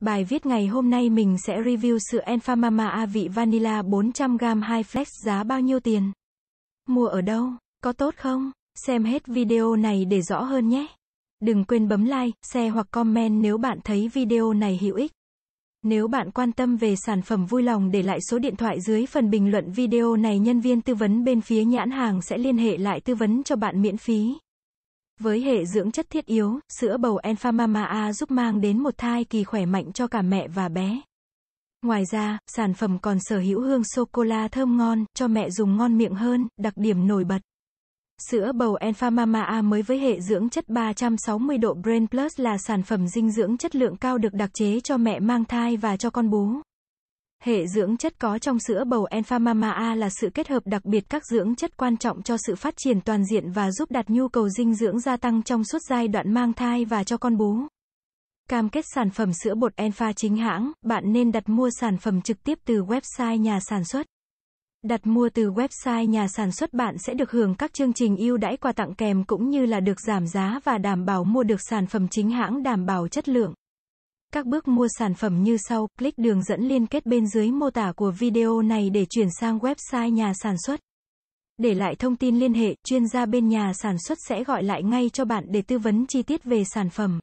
Bài viết ngày hôm nay mình sẽ review sữa Enfamama A vị Vanilla 400g 2 flex giá bao nhiêu tiền? Mua ở đâu? Có tốt không? Xem hết video này để rõ hơn nhé. Đừng quên bấm like, share hoặc comment nếu bạn thấy video này hữu ích. Nếu bạn quan tâm về sản phẩm vui lòng để lại số điện thoại dưới phần bình luận video này nhân viên tư vấn bên phía nhãn hàng sẽ liên hệ lại tư vấn cho bạn miễn phí. Với hệ dưỡng chất thiết yếu, sữa bầu Enfamama A giúp mang đến một thai kỳ khỏe mạnh cho cả mẹ và bé. Ngoài ra, sản phẩm còn sở hữu hương sô-cô-la thơm ngon, cho mẹ dùng ngon miệng hơn, đặc điểm nổi bật. Sữa bầu Enfamama A mới với hệ dưỡng chất 360 độ Brain Plus là sản phẩm dinh dưỡng chất lượng cao được đặc chế cho mẹ mang thai và cho con bú. Hệ dưỡng chất có trong sữa bầu Enfamama A là sự kết hợp đặc biệt các dưỡng chất quan trọng cho sự phát triển toàn diện và giúp đạt nhu cầu dinh dưỡng gia tăng trong suốt giai đoạn mang thai và cho con bú. Cam kết sản phẩm sữa bột Enfa chính hãng, bạn nên đặt mua sản phẩm trực tiếp từ website nhà sản xuất. Đặt mua từ website nhà sản xuất bạn sẽ được hưởng các chương trình ưu đãi quà tặng kèm cũng như là được giảm giá và đảm bảo mua được sản phẩm chính hãng đảm bảo chất lượng. Các bước mua sản phẩm như sau, click đường dẫn liên kết bên dưới mô tả của video này để chuyển sang website nhà sản xuất. Để lại thông tin liên hệ, chuyên gia bên nhà sản xuất sẽ gọi lại ngay cho bạn để tư vấn chi tiết về sản phẩm.